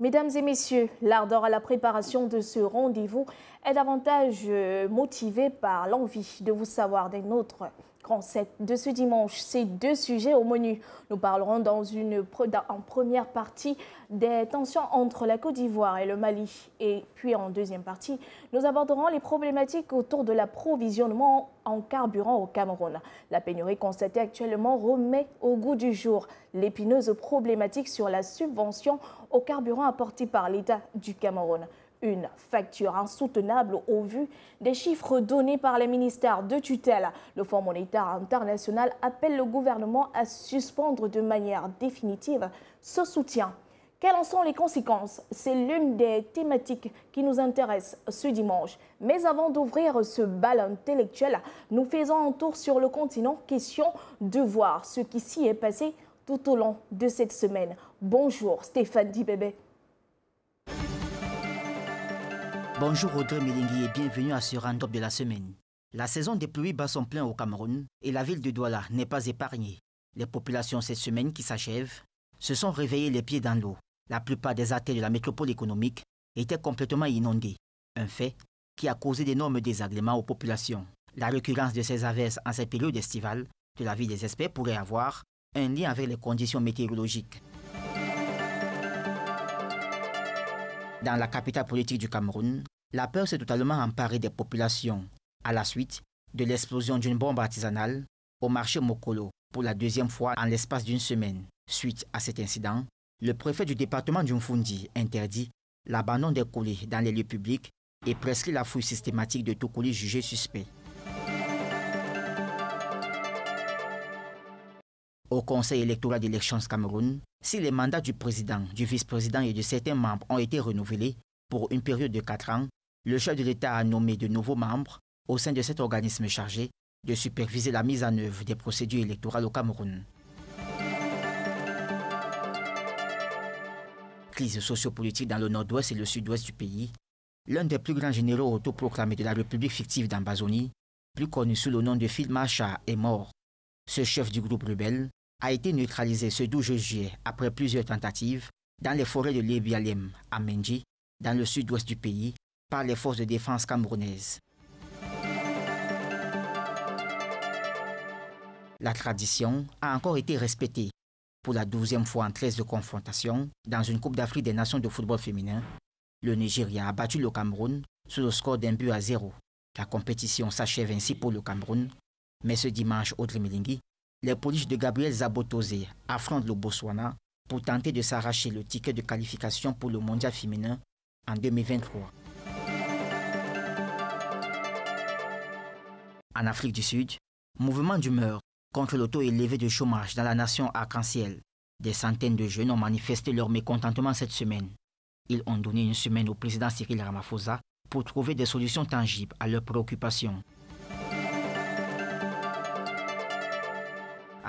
Mesdames et messieurs, l'ardeur à la préparation de ce rendez-vous est davantage euh, motivée par l'envie de vous savoir des nôtres concept de ce dimanche. Ces deux sujets au menu. Nous parlerons dans une en première partie des tensions entre la Côte d'Ivoire et le Mali. Et puis en deuxième partie, nous aborderons les problématiques autour de l'approvisionnement en carburant au Cameroun. La pénurie constatée actuellement remet au goût du jour l'épineuse problématique sur la subvention au carburant apportée par l'État du Cameroun une facture insoutenable au vu des chiffres donnés par les ministères de tutelle. Le Fonds monétaire international appelle le gouvernement à suspendre de manière définitive ce soutien. Quelles en sont les conséquences C'est l'une des thématiques qui nous intéresse ce dimanche. Mais avant d'ouvrir ce bal intellectuel, nous faisons un tour sur le continent, question de voir ce qui s'y est passé tout au long de cette semaine. Bonjour Stéphane Dibébé. Bonjour Audrey Mélingui et bienvenue à ce rendez-vous de la semaine. La saison des pluies bat son plein au Cameroun et la ville de Douala n'est pas épargnée. Les populations cette semaine qui s'achève se sont réveillées les pieds dans l'eau. La plupart des athées de la métropole économique étaient complètement inondées, un fait qui a causé d'énormes désagréments aux populations. La récurrence de ces averses en cette période estivale de la vie des espèces pourrait avoir un lien avec les conditions météorologiques. Dans la capitale politique du Cameroun, la peur s'est totalement emparée des populations, à la suite de l'explosion d'une bombe artisanale au marché Mokolo pour la deuxième fois en l'espace d'une semaine. Suite à cet incident, le préfet du département d'Umfundi interdit l'abandon des colis dans les lieux publics et prescrit la fouille systématique de tout colis jugé suspect. au Conseil électoral d'élections Cameroun, si les mandats du président, du vice-président et de certains membres ont été renouvelés pour une période de quatre ans, le chef de l'État a nommé de nouveaux membres au sein de cet organisme chargé de superviser la mise en œuvre des procédures électorales au Cameroun. Crise sociopolitique dans le nord-ouest et le sud-ouest du pays, l'un des plus grands généraux autoproclamés de la République fictive d'Ambazonie, plus connu sous le nom de Phil Macha, est mort. Ce chef du groupe rebelle, a été neutralisé ce 12 juillet après plusieurs tentatives dans les forêts de Lébialem à Menji, dans le sud-ouest du pays, par les forces de défense camerounaises. La tradition a encore été respectée pour la douzième fois en 13 de confrontation dans une Coupe d'Afrique des Nations de football féminin. Le Nigeria a battu le Cameroun sous le score d'un but à zéro. La compétition s'achève ainsi pour le Cameroun, mais ce dimanche au Trimilingi, les polices de Gabriel Zabotozé affrontent le Botswana pour tenter de s'arracher le ticket de qualification pour le mondial féminin en 2023. En Afrique du Sud, mouvement d'humeur contre le taux élevé de chômage dans la nation arc-en-ciel. Des centaines de jeunes ont manifesté leur mécontentement cette semaine. Ils ont donné une semaine au président Cyril Ramaphosa pour trouver des solutions tangibles à leurs préoccupations.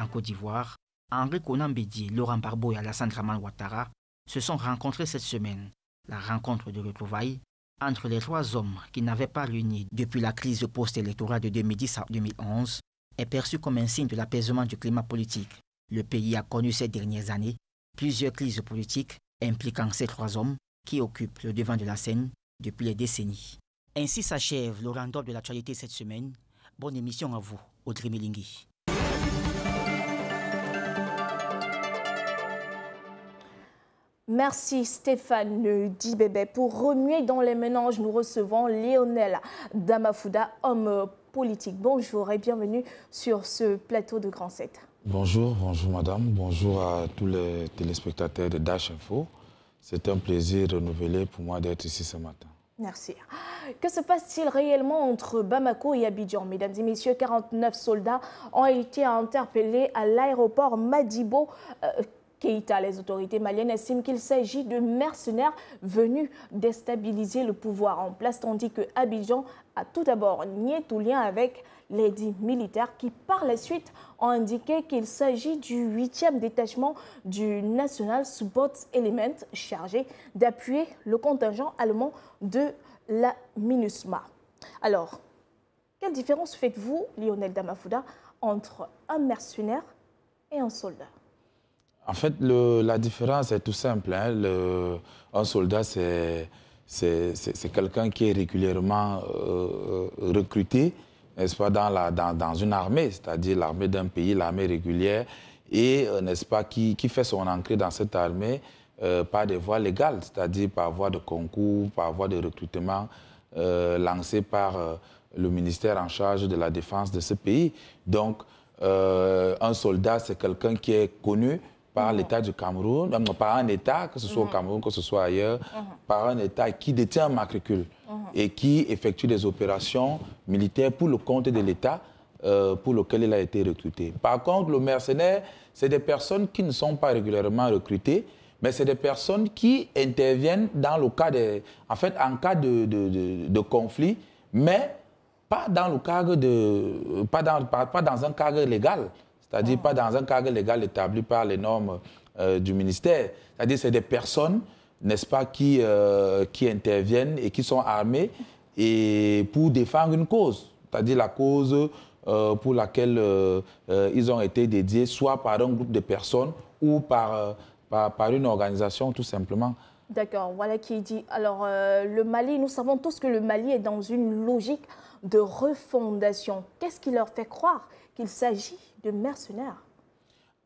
en Côte d'Ivoire, Henri Conan Laurent Barbeau et Alassane Raman Ouattara se sont rencontrés cette semaine. La rencontre de retrouvailles entre les trois hommes qui n'avaient pas réuni depuis la crise post-électorale de 2010 à 2011 est perçue comme un signe de l'apaisement du climat politique. Le pays a connu ces dernières années plusieurs crises politiques impliquant ces trois hommes qui occupent le devant de la scène depuis des décennies. Ainsi s'achève le rendez de l'actualité cette semaine. Bonne émission à vous, Audrey Melingui. Merci Stéphane Dibébé. Pour remuer dans les ménages. nous recevons Lionel Damafouda, homme politique. Bonjour et bienvenue sur ce plateau de Grand 7. Bonjour, bonjour madame, bonjour à tous les téléspectateurs de Dash Info. C'est un plaisir renouvelé pour moi d'être ici ce matin. Merci. Que se passe-t-il réellement entre Bamako et Abidjan Mesdames et messieurs, 49 soldats ont été interpellés à l'aéroport Madibo. Euh, Keïta. Les autorités maliennes estiment qu'il s'agit de mercenaires venus déstabiliser le pouvoir en place, tandis que Abidjan a tout d'abord nié tout lien avec les dix militaires qui par la suite ont indiqué qu'il s'agit du 8e détachement du National Support Element chargé d'appuyer le contingent allemand de la MINUSMA. Alors, quelle différence faites-vous, Lionel Damafouda, entre un mercenaire et un soldat en fait, la différence est tout simple. Hein. un soldat, c'est quelqu'un qui est régulièrement euh, euh, recruté, n'est-ce pas, dans, une armée, c'est-à-dire l'armée d'un pays, l'armée régulière, et, euh, n'est-ce pas, qui, fait son entrée dans cette armée par des voies légales, c'est-à-dire par voie de concours, par voie de recrutement lancé par le ministère en charge de la défense de ce pays. Donc, un soldat, c'est quelqu'un qui est connu, par mhm. l'État du Cameroun, par un État, que ce soit au mhm. Cameroun, que ce soit ailleurs, mhm. par un État qui détient un et qui effectue des opérations militaires pour le compte de l'État euh, pour lequel il a été recruté. Par contre, le mercenaire, c'est des personnes qui ne sont pas régulièrement recrutées, mais c'est des personnes qui interviennent dans le cas des... en fait, en cas de, conflit, mais pas dans le cadre de, pas dans, pas dans un cadre légal c'est-à-dire ah. pas dans un cadre légal établi par les normes euh, du ministère. C'est-à-dire c'est des personnes, n'est-ce pas, qui, euh, qui interviennent et qui sont armées et pour défendre une cause, c'est-à-dire la cause euh, pour laquelle ils ont été dédiés, soit par un groupe de personnes ou par, par, une organisation tout simplement. D'accord, voilà qui dit. Alors, le Mali, nous savons tous que le Mali est dans une logique de refondation. Qu'est-ce qui leur fait croire qu'il s'agit de mercenaires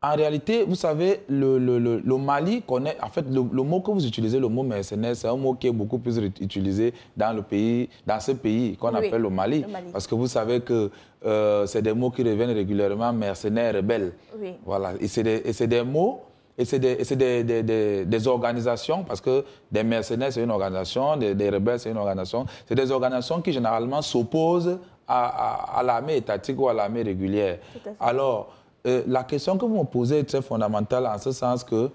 en réalité, vous savez, le, le, le, Mali connaît, en fait, le, mot que vous utilisez, le mot mercenaire, c'est un mot qui est beaucoup plus utilisé dans le pays, dans ce pays qu'on appelle le Mali, Parce que vous savez que euh, c'est des mots qui reviennent régulièrement, mercenaires, rebelles. Voilà, et c'est des, des, mots, et c'est des, des, des, des, organisations, parce que des mercenaires, c'est une organisation, des, rebelles, c'est une organisation. C'est des organisations qui généralement s'opposent à, l'armée étatique ou à l'armée régulière. Alors, euh, la question que vous me posez est très fondamentale en ce sens que euh,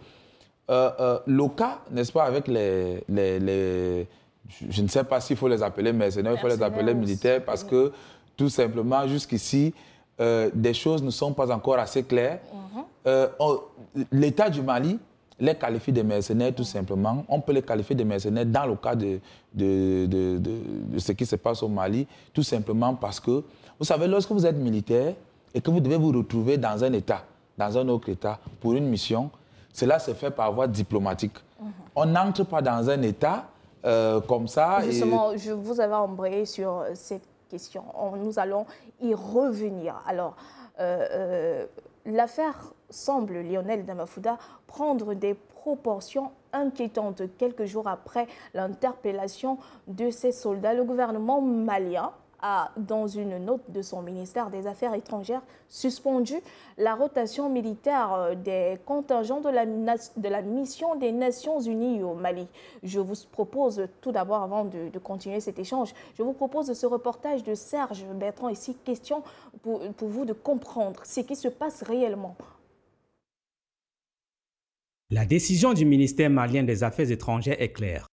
euh, le cas, n'est-ce pas, avec les, les, Je ne sais pas s'il faut les appeler mercenaires, il faut les appeler militaires, parce que tout simplement, jusqu'ici, des choses ne sont pas encore assez claires. Mhm. L'État du Mali les qualifier de mercenaires tout simplement. On peut les qualifier de mercenaires dans le cas de, de, ce qui se passe au Mali, tout simplement parce que, vous savez, lorsque vous êtes militaire et que vous devez vous retrouver dans un État, dans un autre État, pour une mission, cela se fait par voie diplomatique. Mhm. On n'entre pas dans un État euh, comme ça. Justement, je vous avais embrayé sur cette question. nous allons y revenir. Alors, euh, euh, l'affaire semble Lionel Damafouda prendre des proportions inquiétantes quelques jours après l'interpellation de ses soldats. Le gouvernement malien a, dans une note de son ministère des Affaires étrangères, suspendu la rotation militaire euh, des contingents de la, mission des Nations Unies au Mali. Je vous propose tout d'abord, avant de, continuer cet échange, je vous propose ce reportage de Serge Bertrand ici, question pour, pour vous de comprendre ce qui se passe réellement la décision du ministère malien des Affaires étrangères est claire.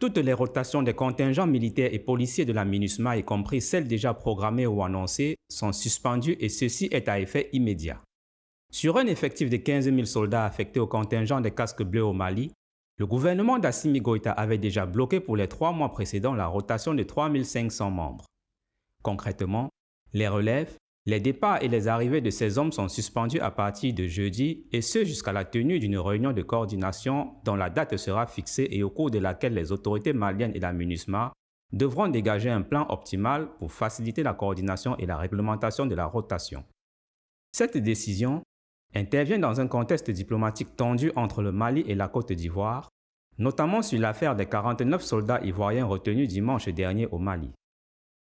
Toutes les rotations des contingents militaires et policiers de la MINUSMA, y compris celles déjà programmées ou annoncées, sont suspendues et ceci est à effet immédiat. Sur un effectif de 15 000 soldats affectés au contingent des casques bleus au Mali, le gouvernement d'Assimi Goïta avait déjà bloqué pour les trois mois précédents la rotation de 3 500 membres. Concrètement, les relèves, les départs et les arrivées de ces hommes sont suspendus à partir de jeudi et ce jusqu'à la tenue d'une réunion de coordination dont la date sera fixée et au cours de laquelle les autorités maliennes et la MINUSMA devront dégager un plan optimal pour faciliter la coordination et la réglementation de la rotation. Cette décision intervient dans un contexte diplomatique tendu entre le Mali et la Côte d'Ivoire, notamment sur l'affaire des 49 soldats ivoiriens retenus dimanche dernier au Mali.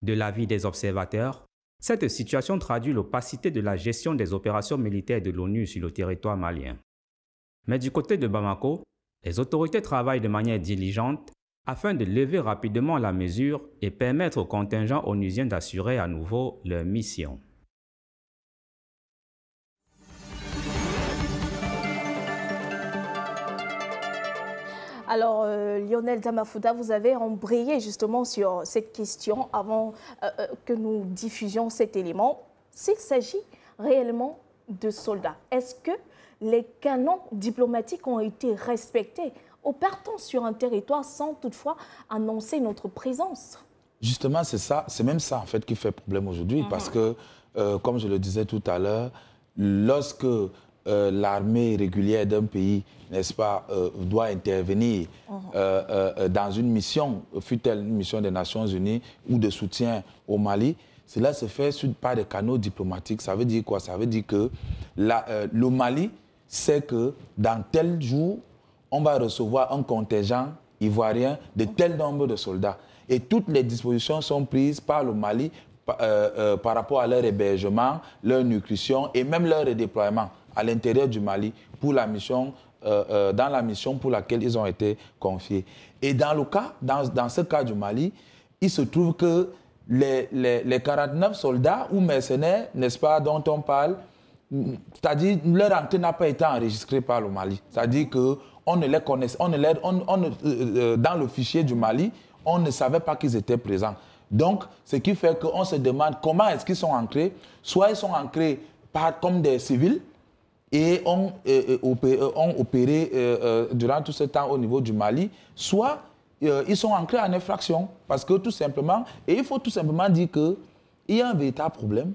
De l'avis des observateurs, cette situation traduit l'opacité de la gestion des opérations militaires de l'ONU sur le territoire malien. Mais du côté de Bamako, les autorités travaillent de manière diligente afin de lever rapidement la mesure et permettre aux contingents onusiens d'assurer à nouveau leur mission. Alors, euh, Lionel Damafouda, vous avez embrayé justement sur cette question avant euh, euh, que nous diffusions cet élément. S'il s'agit réellement de soldats, est-ce que les canons diplomatiques ont été respectés au partant sur un territoire sans toutefois annoncer notre présence Justement, c'est ça, c'est même ça en fait qui fait problème aujourd'hui, mhm. parce que, comme je le disais tout à l'heure, lorsque euh, l'armée régulière d'un pays, n'est-ce pas, euh, doit intervenir oh. euh, dans une mission, fut-elle une mission des Nations Unies ou de soutien au Mali, cela se fait par des canaux diplomatiques. Ça veut dire quoi Ça veut dire que le Mali sait que dans tel jour, on va recevoir un contingent ivoirien de tel nombre de soldats. Et toutes les dispositions sont prises par le Mali par, par rapport à leur hébergement, leur nutrition et même leur redéploiement à l'intérieur du Mali pour la mission, euh, euh, dans la mission pour laquelle ils ont été confiés. Et dans, le cas, dans, dans ce cas du Mali, il se trouve que les, les, 49 soldats ou mercenaires, n'est-ce pas, dont on parle, c'est-à-dire leur entrée n'a pas été enregistrée par le Mali. C'est-à-dire que on ne les connaissait, on ne les, on, euh, dans le fichier du Mali, on ne savait pas qu'ils étaient présents. Donc, ce qui fait qu'on se demande comment est-ce qu'ils sont ancrés. Soit ils sont ancrés par, comme des civils, et ont, euh, euh, euh, opéré, durant tout ce temps au niveau du Mali, soit ils sont ancrés en infraction. Parce que tout simplement, et il faut tout simplement dire qu'il y a un véritable problème,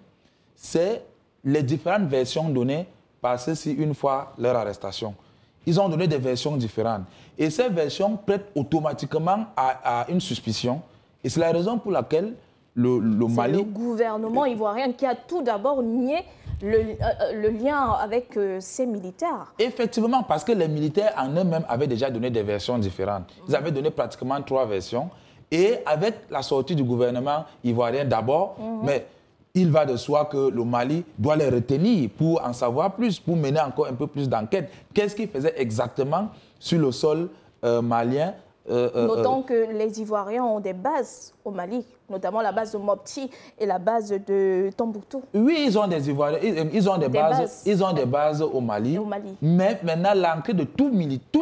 c'est les différentes versions données par ceux-ci une fois leur arrestation. Ils ont donné des versions différentes. Et ces versions prêtent automatiquement à une suspicion. Et c'est la raison pour laquelle le, le Mali. Le gouvernement ivoirien qui a tout d'abord nié le, euh, euh, lien avec euh, ses ces militaires. Effectivement, parce que les militaires en eux-mêmes avaient déjà donné des versions différentes. Ils avaient donné pratiquement trois versions. Et avec la sortie du gouvernement ivoirien d'abord, mhm. mais il va de soi que le Mali doit les retenir pour en savoir plus, pour mener encore un peu plus d'enquête. Qu'est-ce qu'ils faisaient exactement sur le sol malien euh, euh, euh Notons que les Ivoiriens ont des bases au Mali, notamment la base de Mopti et la base de Tombouctou. Oui, ils ont des Ivoiriens, ils, ont des, bases, ils ont des bases au Mali. Mais maintenant, l'entrée de tous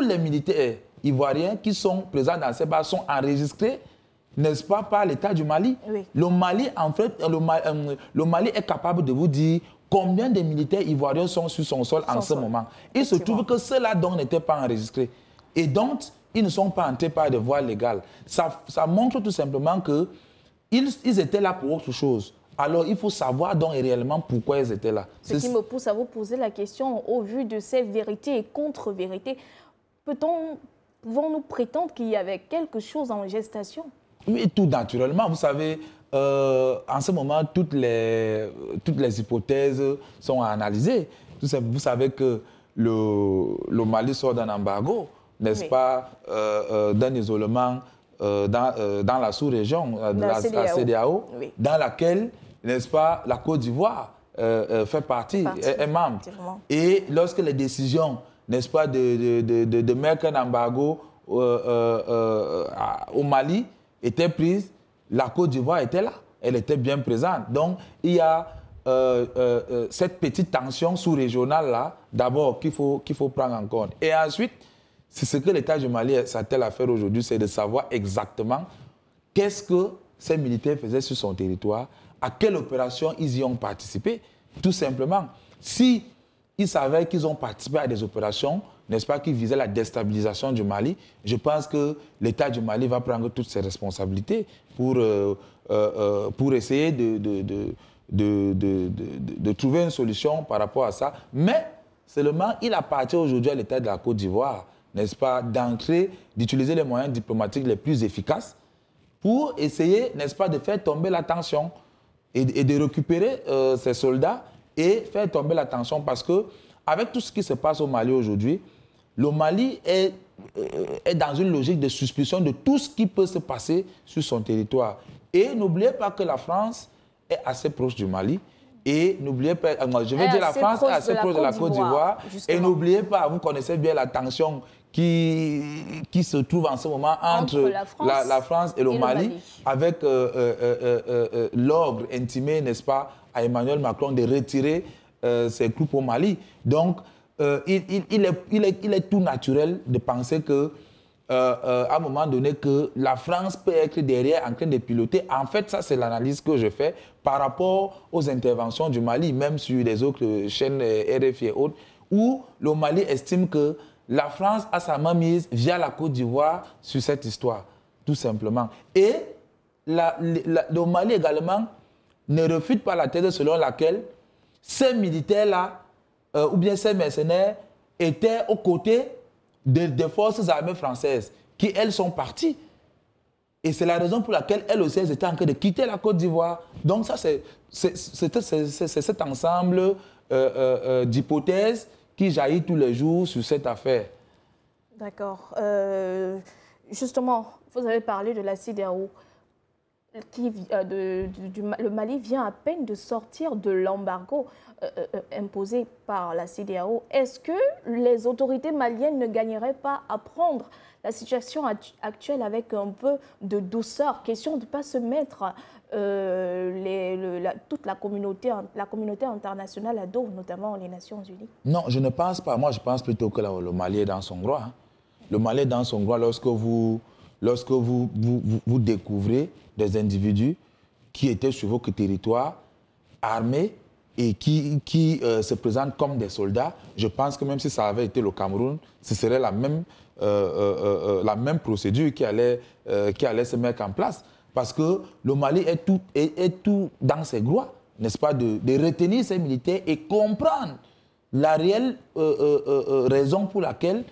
les militaires ivoiriens qui sont présents dans ces bases sont enregistrés n'est-ce pas, par l'État du Mali. Le, Mali en fait, le Mali, euh, le, Mali est capable de vous dire combien de militaires ivoiriens sont sur son sol en ce moment. Il se trouve que ceux-là donc n'étaient pas enregistrés. Et donc, ils ne sont pas hantés par des voies légales. Ça, montre tout simplement que ils, étaient là pour autre chose. Alors, il faut savoir donc réellement pourquoi ils étaient là. Ce qui me pousse à vous poser la question, au vu de ces vérités et contre-vérités, peut-on, pouvons-nous prétendre qu'il y avait quelque chose en gestation Oui, tout naturellement. Vous savez, euh, en ce moment, toutes les, toutes les hypothèses sont à analyser. Vous savez que le, le Mali sort d'un embargo n'est-ce pas, euh, euh, d'un isolement euh, dans, la sous-région, de la, CDAO, dans laquelle, n'est-ce pas, la Côte d'Ivoire fait partie, et est, membre. Et lorsque les décisions, n'est-ce pas, de, de, de, mettre un embargo au Mali étaient prises, la Côte d'Ivoire était là, elle était bien présente. Donc, il y a cette petite tension sous-régionale-là, d'abord, qu'il faut, qu'il faut prendre en compte. Et ensuite, c'est ce que l'État du Mali s'attelle à faire aujourd'hui, c'est de savoir exactement qu'est-ce que ces militaires faisaient sur son territoire, à quelle opération ils y ont participé, tout simplement. Si ils savaient qu'ils ont participé à des opérations, n'est-ce pas, qui visaient la déstabilisation du Mali, je pense que l'État du Mali va prendre toutes ses responsabilités pour, euh, euh, euh, pour essayer de de, de, de, de trouver une solution par rapport à ça. Mais seulement, il appartient aujourd'hui à l'État de la Côte d'Ivoire n'est-ce pas, d'entrer, d'utiliser les moyens diplomatiques les plus efficaces pour essayer, n'est-ce pas, de faire tomber la tension et, de récupérer euh, ces soldats et faire tomber la tension parce que avec tout ce qui se passe au Mali aujourd'hui, le Mali est, euh, est dans une logique de suspicion de tout ce qui peut se passer sur son territoire. Et n'oubliez pas que la France est assez proche du Mali. Et n'oubliez pas, euh, je veux dire la France est assez proche de la Côte d'Ivoire. Et n'oubliez pas, vous connaissez bien la tension qui, qui se trouve en ce moment entre, la, France et le, Mali, avec euh, euh, euh, l'ordre intimé, n'est-ce pas, à Emmanuel Macron de retirer ses troupes au Mali. Donc, il, est, tout naturel de penser que à un moment donné que la France peut être derrière en train de piloter. En fait, ça, c'est l'analyse que je fais par rapport aux interventions du Mali, même sur les autres chaînes RFI et autres, où le Mali estime que la France a sa main via la Côte d'Ivoire sur cette histoire, tout simplement. Et le Mali également ne refute pas la thèse selon laquelle ces militaires-là, euh, ou bien ces mercenaires, étaient aux côtés des forces armées françaises, qui, elles, sont parties. Et c'est la raison pour laquelle elles aussi, elles étaient en train de quitter la Côte d'Ivoire. Donc ça, c'est cet ensemble euh, euh, d'hypothèses qui jaillit tous les jours sur cette affaire. D'accord. Euh, justement, vous avez parlé de la CDAO. Euh, le Mali vient à peine de sortir de l'embargo euh, imposé par la CDAO. Est-ce que les autorités maliennes ne gagneraient pas à prendre la situation actuelle avec un peu de douceur Question de ne pas se mettre euh, toute la communauté, internationale adore, notamment les Nations Unies Non, je ne pense pas. Moi, je pense plutôt que le Mali est dans son droit. Hein. Le Mali est dans son droit lorsque vous, lorsque vous, vous, vous découvrez des individus qui étaient sur votre territoire armés et qui, euh, se présentent comme des soldats. Je pense que même si ça avait été le Cameroun, ce serait la même, euh, la même procédure qui allait, qui allait se mettre en place. Parce que le Mali est tout, est, tout dans ses gloires, n'est-ce pas, de, retenir ses militaires et comprendre la réelle euh, euh, euh, raison pour laquelle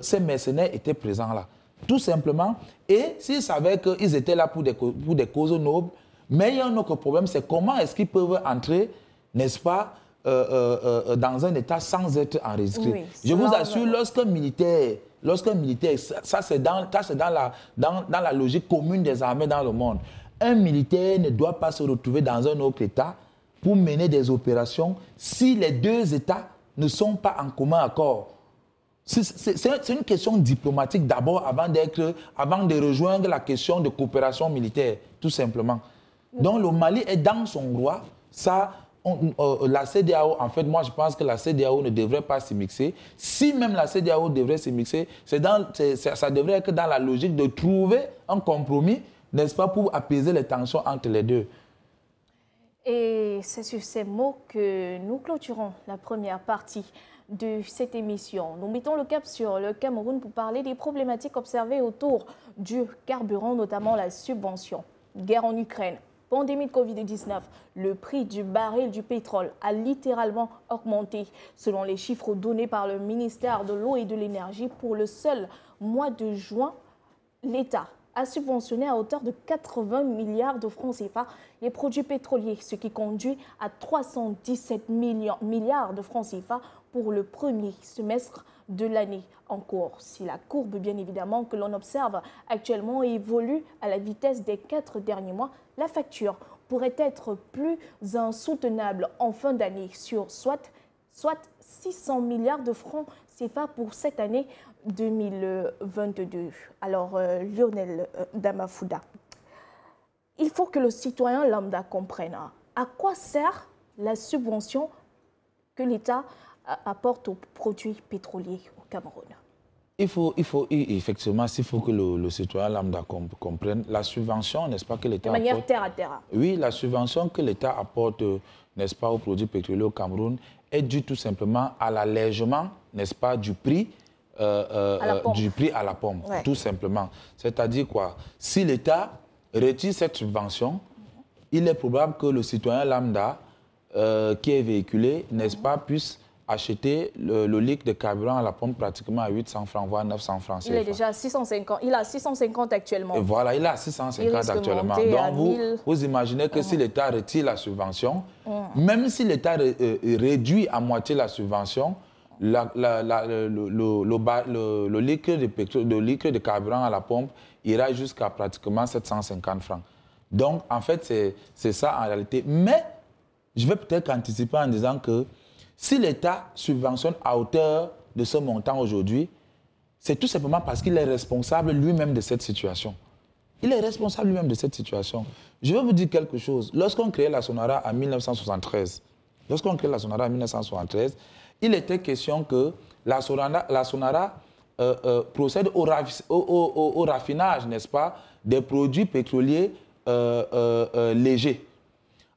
ces mercenaires étaient présents là. Tout simplement. Et s'ils savaient qu'ils étaient là pour des, pour des causes nobles, mais il y a un autre problème, c'est comment est-ce qu'ils peuvent entrer, n'est-ce pas, dans un État sans être enregistrés Je vous assure, lorsqu'un militaire Lorsqu'un militaire, ça, c'est dans, dans, la, dans, dans la logique commune des armées dans le monde, un militaire ne doit pas se retrouver dans un autre État pour mener des opérations si les deux États ne sont pas en commun accord. C'est une question diplomatique d'abord avant, avant de rejoindre la question de coopération militaire, tout simplement. Donc le Mali est dans son droit, ça, euh, la CDAO, en fait, moi, je pense que la CDAO ne devrait pas s'y mixer. Si même la CDAO devrait s'y mixer, dans, ça devrait être dans la logique de trouver un compromis, n'est-ce pas, pour apaiser les tensions entre les deux. Et c'est sur ces mots que nous clôturons la première partie de cette émission. Nous mettons le cap sur le Cameroun pour parler des problématiques observées autour du carburant, notamment la subvention. Guerre en Ukraine, pandémie de Covid-19, le prix du baril du pétrole a littéralement augmenté, selon les chiffres donnés par le ministère de l'Eau et de l'Énergie pour le seul mois de juin. L'État a subventionné à hauteur de 80 milliards de francs CFA les produits pétroliers, ce qui conduit à 317 milliards de francs CFA pour le premier semestre de l'année en cours. Si la courbe, bien évidemment, que l'on observe actuellement évolue à la vitesse des quatre derniers mois, la facture pourrait être plus insoutenable en fin d'année sur soit, soit 600 milliards de francs CFA pour cette année 2022. Alors, euh, Lionel euh, Damafouda, il faut que le citoyen lambda comprenne à quoi sert la subvention que l'État apporte aux produits pétroliers au Cameroun il faut, il faut, effectivement, s'il faut que le, citoyen lambda comprenne, la subvention, n'est-ce pas, que l'État apporte... De manière terre à terre. Oui, la subvention que l'État apporte, n'est-ce pas, aux produits pétroliers au Cameroun est due tout simplement à l'allègement, n'est-ce pas, du prix, euh, euh, du prix à la pomme, tout simplement. C'est-à-dire quoi Si l'État retire cette subvention, il est probable que le citoyen lambda euh, qui est véhiculé, n'est-ce pas, puisse acheter le, liquide de carburant à la pompe pratiquement à 800 francs, voire 900 francs. Il est déjà à 650. Il a 650 actuellement. voilà, il a 650 actuellement. Donc, vous, vous imaginez que mm. si l'État retire la subvention, mm. même si l'État euh, euh, réduit à moitié la subvention, le, liquide de, de carburant à la pompe ira jusqu'à pratiquement 750 francs. Donc, en fait, c'est ça en réalité. Mais je vais peut-être anticiper en disant que si l'État subventionne à hauteur de ce montant aujourd'hui, c'est tout simplement parce qu'il est responsable lui-même de cette situation. Il est responsable lui-même de cette situation. Je vais vous dire quelque chose. Lorsqu'on crée la Sonara en 1973, lorsqu'on crée la en 1973, il était question que la Sonara, la euh, euh, procède au, au, raffinage, n'est-ce pas, des produits pétroliers euh, légers.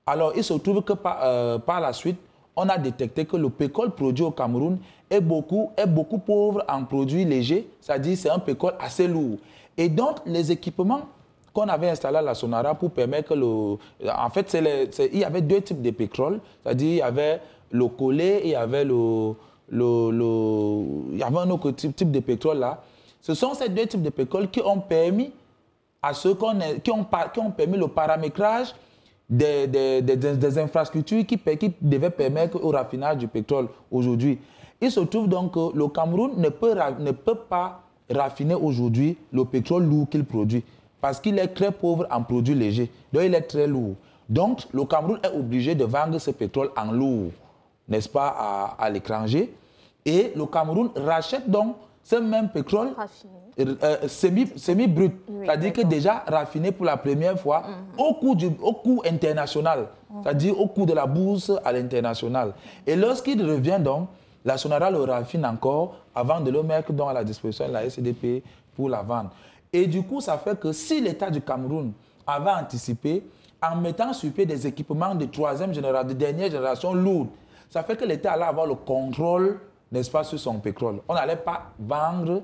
Alors, il se trouve que par la suite, on a détecté que le pécole produit au Cameroun est beaucoup, est beaucoup pauvre en produits légers, c'est-à-dire c'est un pécole assez lourd. Et donc, les équipements qu'on avait installés à la Sonara pour permettre que le... En fait, il y avait deux types de pétrole, c'est-à-dire il y avait le collé et il y avait le... Le, il y avait un autre type, de pétrole là. Ce sont ces deux types de pétrole qui ont permis à ceux qu'on qui ont, qui ont permis le paramétrage des, des, des, infrastructures qui, qui devaient permettre au raffinage du pétrole aujourd'hui. Il se trouve donc que le Cameroun ne peut, ne peut pas raffiner aujourd'hui le pétrole lourd qu'il produit parce qu'il est très pauvre en produits légers, donc il est très lourd. Donc le Cameroun est obligé de vendre ce pétrole en lourd, n'est-ce pas, à, à l'étranger. Et le Cameroun rachète donc ce même pétrole euh, semi-brut, c'est-à-dire que déjà raffiné pour la première fois mhm. au, coût du, international, mhm. c'est-à-dire au coût de la bourse à l'international. Et lorsqu'il revient donc, la Sonara le raffine encore avant de le mettre donc à la disposition de la SDP pour la vente. Et du coup, ça fait que si l'État du Cameroun avait anticipé, en mettant sur pied des équipements de troisième génération, de dernière génération lourde, ça fait que l'État allait avoir le contrôle n'est-ce pas, sur son pétrole. On n'allait pas vendre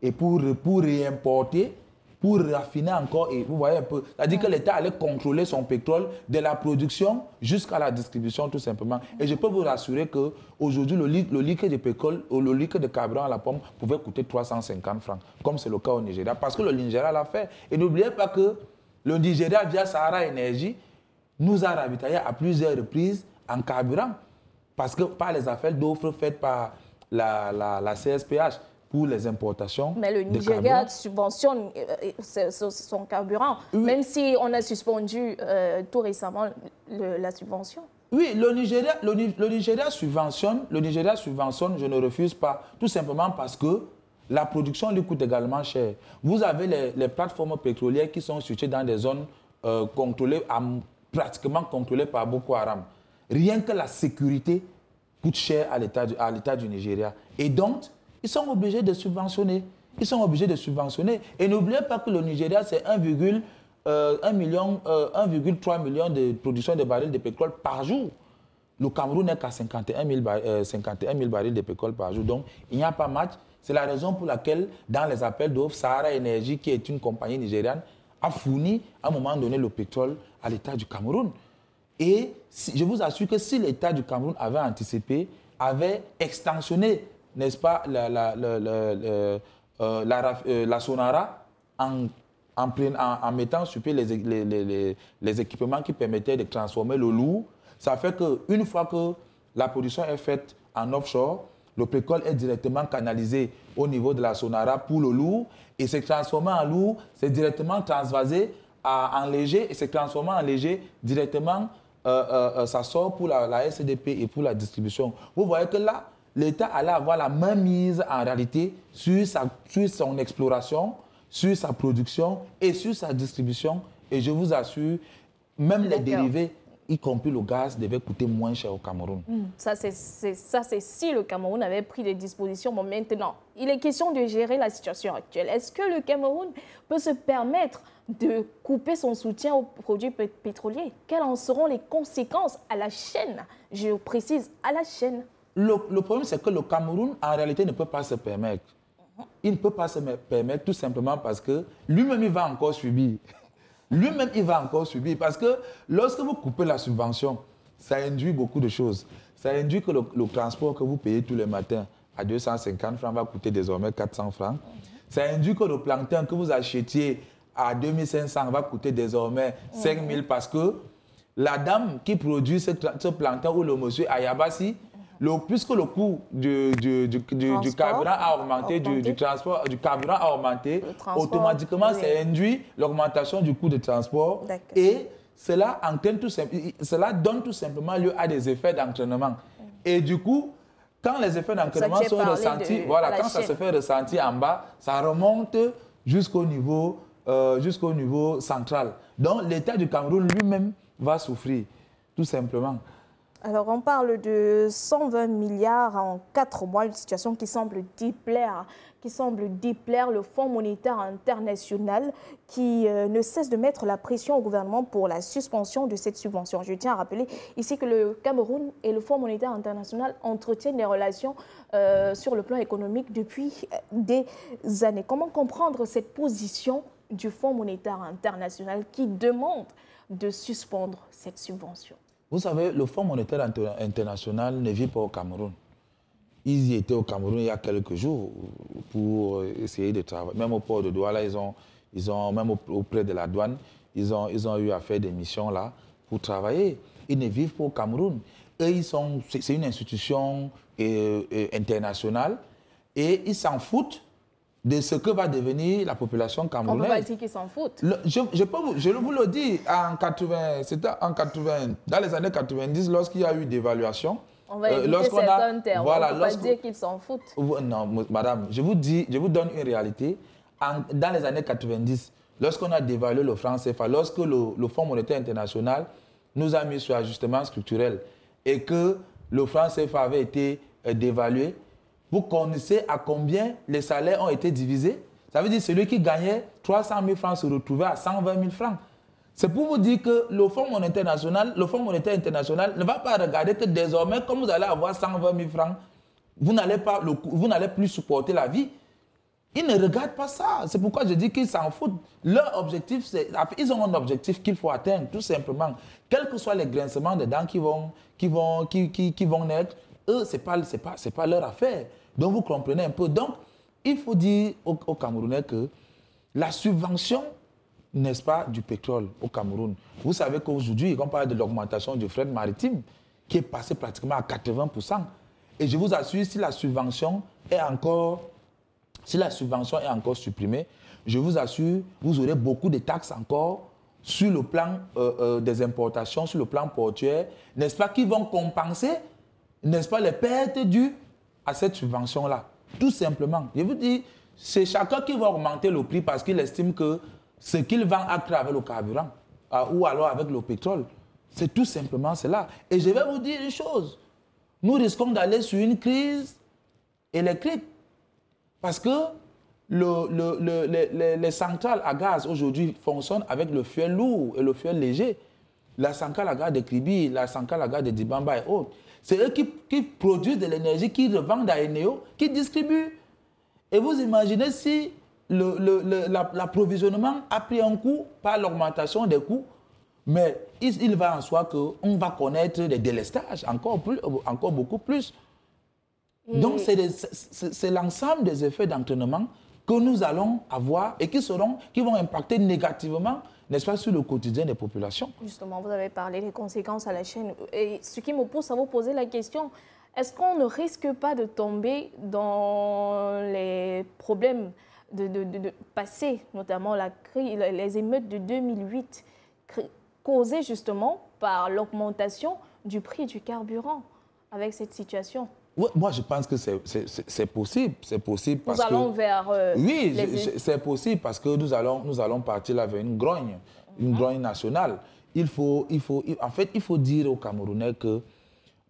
et pour, pour réimporter, pour raffiner encore, et vous voyez un peu. C'est-à-dire que l'État allait contrôler son pétrole de la production jusqu'à la distribution, tout simplement. Et je peux vous rassurer qu'aujourd'hui, le, le liquide de pétrole, ou euh, le liquide de carburant à la pomme pouvait coûter 350 francs, comme c'est le cas au Nigeria, parce que le Nigeria l'a fait. Et n'oubliez pas que le Nigeria, via Sahara Energy, nous a ravitaillé à plusieurs reprises en carburant. Parce que par les affaires d'offres faites par la, la, CSPH, pour les importations. Mais le Nigeria subventionne euh, euh, son carburant, même si on a suspendu euh, tout récemment la subvention. Oui, le Nigeria, le, Nigeria subventionne, le Nigeria subventionne, je ne refuse pas, tout simplement parce que la production lui coûte également cher. Vous avez les, les plateformes pétrolières qui sont situées dans des zones contrôlées, à, pratiquement contrôlées par Boko Haram. Rien que la sécurité coûte cher à l'État du, Nigeria. Et donc, ils sont obligés de subventionner. Ils sont obligés de subventionner. Et n'oubliez pas que le Nigeria, c'est euh, million, 1,3 euh, million de production de barils de pétrole par jour. Le Cameroun n'est qu'à 51, 51 000, barils de pétrole par jour. Donc, il n'y a pas match. C'est la raison pour laquelle, dans les appels d'offres, Sahara Energy, qui est une compagnie nigériane, a fourni à un moment donné le pétrole à l'État du Cameroun. Et je vous assure que si l'État du Cameroun avait anticipé, avait extensionné, n'est-ce pas, la, la, la, la euh, euh, Sonara en, en, plein, en, mettant sur pied les, les, les, les, équipements qui permettaient de transformer le loup, ça fait qu'une fois que la production est faite en offshore, le précol est directement canalisé au niveau de la Sonara pour le loup et c'est transformé en loup, c'est directement transvasé à, en léger et c'est transformé en léger directement euh, euh, euh, ça sort pour la, la SDP et pour la distribution. Vous voyez que là, l'État allait avoir la main mise en réalité sur, sa, sur son exploration, sur sa production et sur sa distribution. Et je vous assure, même les dérivés, y compris le gaz, devaient coûter moins cher au Cameroun. Hmm, ça, c'est si le Cameroun avait pris des dispositions. Bon, maintenant, il est question de gérer la situation actuelle. Est-ce que le Cameroun peut se permettre de couper son soutien aux produits pétroliers Quelles en seront les conséquences à la chaîne Je précise, à la chaîne. Le, problème, c'est que le Cameroun, en réalité, ne peut pas se permettre. Mhm. Il ne peut pas se permettre tout simplement parce que lui-même, il va encore subir. lui-même, il va encore subir. Parce que lorsque vous coupez la subvention, ça induit beaucoup de choses. Ça induit que le, transport que vous payez tous les matins à 250 francs va coûter désormais 400 francs. Mhm. Ça induit que le plantain que vous achetiez à 2500 va coûter désormais 5000 parce que la dame qui produit ce, ce plantain ou le monsieur Ayabasi, mhm. le, puisque le coût du, du, du, du carburant a augmenté, Du, transport, du carburant a augmenté, automatiquement, ça induit l'augmentation du coût de transport. Et cela, entraîne tout, cela donne tout simplement lieu à des effets d'entraînement. Et du coup, quand les effets d'entraînement sont ressentis, voilà, quand ça se fait ressentir en bas, ça remonte jusqu'au niveau euh, jusqu'au niveau central. Donc l'État du Cameroun lui-même va souffrir, tout simplement. Alors, on parle de 120 milliards en quatre mois, une situation qui semble déplaire, qui semble déplaire le Fonds monétaire international qui euh, ne cesse de mettre la pression au gouvernement pour la suspension de cette subvention. Je tiens à rappeler ici que le Cameroun et le Fonds monétaire international entretiennent des relations euh, sur le plan économique depuis des années. Comment comprendre cette position du Fonds monétaire international qui demande de suspendre cette subvention. Vous savez, le Fonds monétaire international ne vit pas au Cameroun. Ils y étaient au Cameroun il y a quelques jours pour essayer de travailler. Même au port de Douala, ils ont, ils ont même auprès de la douane, ils ont, ils ont eu à faire des missions là pour travailler. Ils ne vivent pas au Cameroun. Eux, ils sont, c'est une institution euh, euh, internationale et ils s'en foutent de ce que va devenir la population camerounaise. On va pas dire qu'ils s'en foutent. je, je, vous, le dis, en 80, c'était en 80, dans les années 90, lorsqu'il y a eu dévaluation, on va dire qu'ils s'en foutent. Non, madame, je vous, dis, je vous donne une réalité. dans les années 90, lorsqu'on a dévalué le franc CFA, lorsque le, le Fonds monétaire international nous a mis sur ajustement structurel et que le franc CFA avait été euh, dévalué, vous connaissez à combien les salaires ont été divisés Ça veut dire que celui qui gagnait 300 000 francs se retrouvait à 120 000 francs. C'est pour vous dire que le Fonds monétaire national, le Fonds monétaire international ne va pas regarder que désormais, comme vous allez avoir 120 000 francs, vous n'allez pas, vous n'allez plus supporter la vie. Ils ne regardent pas ça. C'est pourquoi je dis qu'ils s'en foutent. Leur objectif, c'est, ils ont un objectif qu'il faut atteindre, tout simplement. Quels que soient les grincements de dents qui vont, qui vont, qui, qui, qui vont naître, eux, ce n'est pas, c'est pas leur affaire. Donc, vous comprenez un peu. Donc, il faut dire aux, Camerounais que la subvention, n'est-ce pas, du pétrole au Cameroun, vous savez qu'aujourd'hui, on parle de l'augmentation du fret maritime, qui est passé pratiquement à 80%. Et je vous assure, si la subvention est encore, si la subvention est encore supprimée, je vous assure, vous aurez beaucoup de taxes encore sur le plan euh, euh, des importations, sur le plan portuaire, n'est-ce pas, qui vont compenser n'est-ce pas, les pertes dues à cette subvention-là. Tout simplement. Je vous dis, c'est chacun qui va augmenter le prix parce qu'il estime que ce qu'il vend à travers le carburant ah, ou alors avec le pétrole, c'est tout simplement cela. Et je vais vous dire une chose. Nous risquons d'aller sur une crise électrique parce que le, les, les, centrales à gaz aujourd'hui fonctionnent avec le fuel lourd et le fuel léger. La centrale à gaz de Kribi, la centrale à gaz de Dibamba et autres. C'est eux qui, qui, produisent de l'énergie, qui revendent à Eneo, qui distribuent. Et vous imaginez si l'approvisionnement la, a pris un coup par l'augmentation des coûts, mais il, va en soi qu'on va connaître des délestages encore, plus, encore beaucoup plus. Mm. Donc c'est l'ensemble des effets d'entraînement que nous allons avoir et qui, seront, qui vont impacter négativement n'est-ce pas, sur le quotidien des populations. Justement, vous avez parlé des conséquences à la chaîne. Et ce qui me pose, à vous poser la question, est-ce qu'on ne risque pas de tomber dans les problèmes de, de, notamment la crise, les émeutes de 2008, causées justement par l'augmentation du prix du carburant avec cette situation moi, je pense que c'est possible. C'est possible parce nous allons vers. Euh, oui, c'est possible parce que nous allons, nous allons partir là vers une grogne, une ah. grogne nationale. Il faut, il faut, en fait, il faut dire aux Camerounais que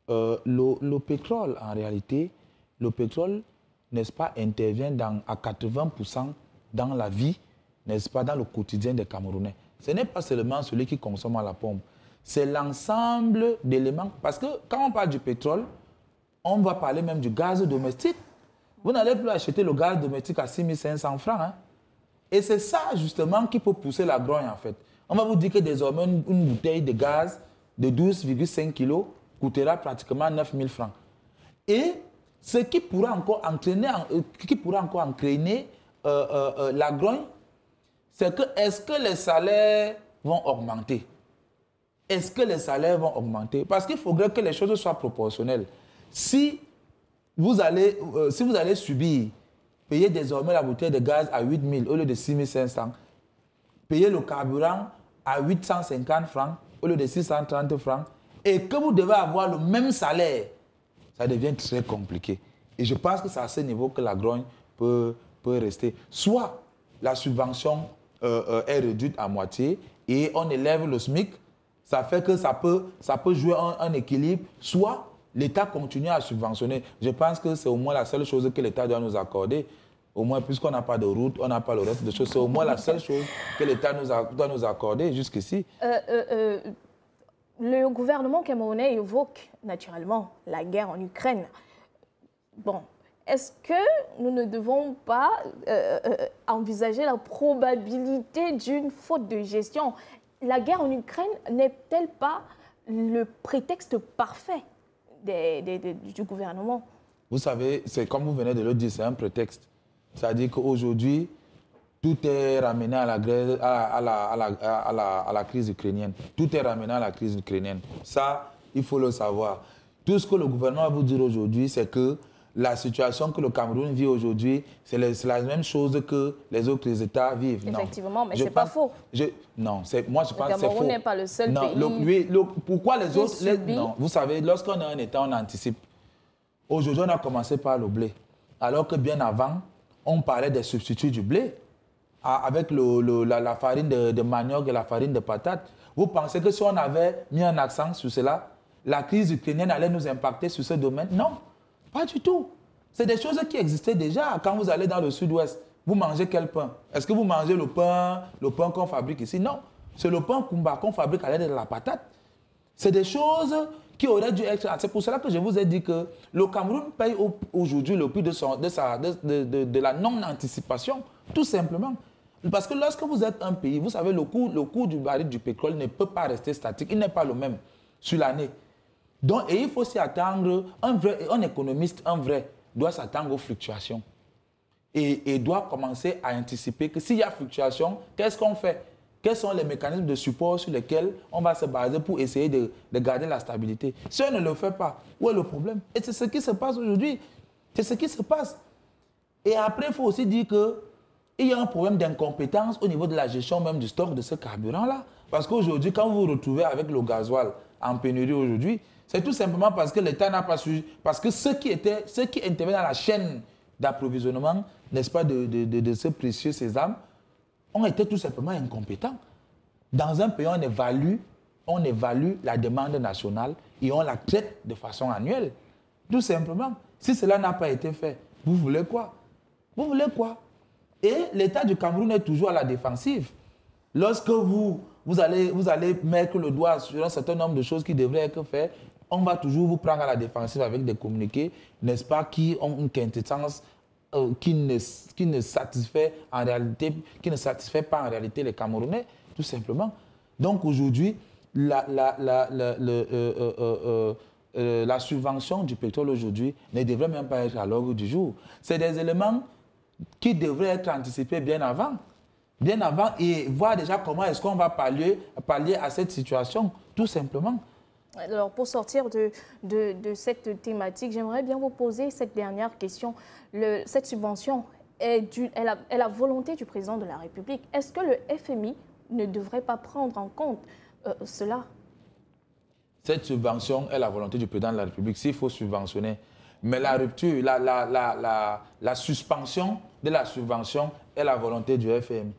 euh, le, pétrole, en réalité, le pétrole, n'est-ce pas, intervient dans, à 80% dans la vie, n'est-ce pas, dans le quotidien des Camerounais. Ce n'est pas seulement celui qui consomme à la pompe. C'est l'ensemble d'éléments. Parce que quand on parle du pétrole, on va parler même du gaz domestique. Vous n'allez plus acheter le gaz domestique à 6500 francs. Hein. Et c'est ça, justement, qui peut pousser la grogne, en fait. On va vous dire que désormais, une, bouteille de gaz de 12,5 kg coûtera pratiquement 9000 francs. Et ce qui pourra encore entraîner, euh, qui pourra encore entraîner euh, euh, la grogne, c'est que est-ce que les salaires vont augmenter Est-ce que les salaires vont augmenter Parce qu'il faudrait que les choses soient proportionnelles. Si vous allez, euh, si vous allez subir, payer désormais la bouteille de gaz à 8 000 au lieu de 6 500, payer le carburant à 850 francs au lieu de 630 francs, et que vous devez avoir le même salaire, ça devient très compliqué. Et je pense que c'est à ce niveau que la grogne peut, peut rester. Soit la subvention euh, euh, est réduite à moitié et on élève le SMIC, ça fait que ça peut, ça peut jouer un, un équilibre, soit l'État continue à subventionner. Je pense que c'est au moins la seule chose que l'État doit nous accorder. Au moins, puisqu'on n'a pas de route, on n'a pas le reste de choses. C'est au moins la seule chose que l'État doit nous accorder jusqu'ici. Euh, euh, euh, le gouvernement camerounais évoque naturellement la guerre en Ukraine. Bon, est-ce que nous ne devons pas envisager la probabilité d'une faute de gestion La guerre en Ukraine n'est-elle pas le prétexte parfait du gouvernement. Vous savez, c'est comme vous venez de le dire, c'est un prétexte. C'est-à-dire qu'aujourd'hui, tout est ramené à la, à, la, à la crise ukrainienne. Tout est ramené à la crise ukrainienne. Ça, il faut le savoir. Tout ce que le gouvernement va vous dire aujourd'hui, c'est que la situation que le Cameroun vit aujourd'hui, c'est la même chose que les autres États vivent. Effectivement, mais ce n'est pas faux. non, moi je pense que c'est faux. Le Cameroun n'est pas le seul pays. Le, pourquoi les autres... non, vous savez, lorsqu'on est un État, on anticipe. Aujourd'hui, on a commencé par le blé. Alors que bien avant, on parlait des substituts du blé avec la, farine de, de, manioc et la farine de patate. Vous pensez que si on avait mis un accent sur cela, la crise ukrainienne allait nous impacter sur ce domaine Non. Pas du tout. C'est des choses qui existaient déjà. Quand vous allez dans le sud-ouest, vous mangez quel pain Est-ce que vous mangez le pain, le pain qu'on fabrique ici Non. C'est le pain qu'on fabrique à l'aide de la patate. C'est des choses qui auraient dû être... C'est pour cela que je vous ai dit que le Cameroun paye aujourd'hui le prix de, de, de la non-anticipation, tout simplement. Parce que lorsque vous êtes un pays, vous savez, le coût, le coût du baril du pétrole ne peut pas rester statique. Il n'est pas le même sur l'année. Donc, et il faut s'y attendre, un, vrai, un économiste, un vrai, doit s'attendre aux fluctuations. Et, doit commencer à anticiper que s'il y a fluctuation, qu'est-ce qu'on fait Quels sont les mécanismes de support sur lesquels on va se baser pour essayer de, garder la stabilité Si on ne le fait pas, où est le problème Et c'est ce qui se passe aujourd'hui. C'est ce qui se passe. Et après, il faut aussi dire que il y a un problème d'incompétence au niveau de la gestion même du stock de ce carburant-là. Parce qu'aujourd'hui, quand vous vous retrouvez avec le gasoil en pénurie aujourd'hui, c'est tout simplement parce que l'État n'a pas su, parce que ceux qui, étaient, ceux qui interviennent dans la chaîne d'approvisionnement, n'est-ce pas, de, ce précieux sésame, ont été tout simplement incompétents. Dans un pays, on évalue, on évalue la demande nationale et on la traite de façon annuelle. Tout simplement. Si cela n'a pas été fait, vous voulez quoi Vous voulez quoi Et l'État du Cameroun est toujours à la défensive. Lorsque vous, vous, allez, vous allez mettre le doigt sur un certain nombre de choses qui devraient être faites, on va toujours vous prendre à la défensive avec des communiqués, n'est-ce pas, qui ont une quintessence euh, qui, ne, qui ne satisfait en réalité, qui ne satisfait pas en réalité les Camerounais, tout simplement. Donc aujourd'hui, la, la, euh, euh, la, subvention du pétrole aujourd'hui ne devrait même pas être à l'ordre du jour. C'est des éléments qui devraient être anticipés bien avant bien avant et voir déjà comment est-ce qu'on va pallier à cette situation, tout simplement. Alors, pour sortir de, de, cette thématique, j'aimerais bien vous poser cette dernière question. Le, cette subvention est, du, la, volonté du président de la République. Est-ce que le FMI ne devrait pas prendre en compte euh, cela Cette subvention est la volonté du président de la République. S'il faut subventionner, mais la rupture, la, la, la, la, suspension de la subvention est la volonté du FMI.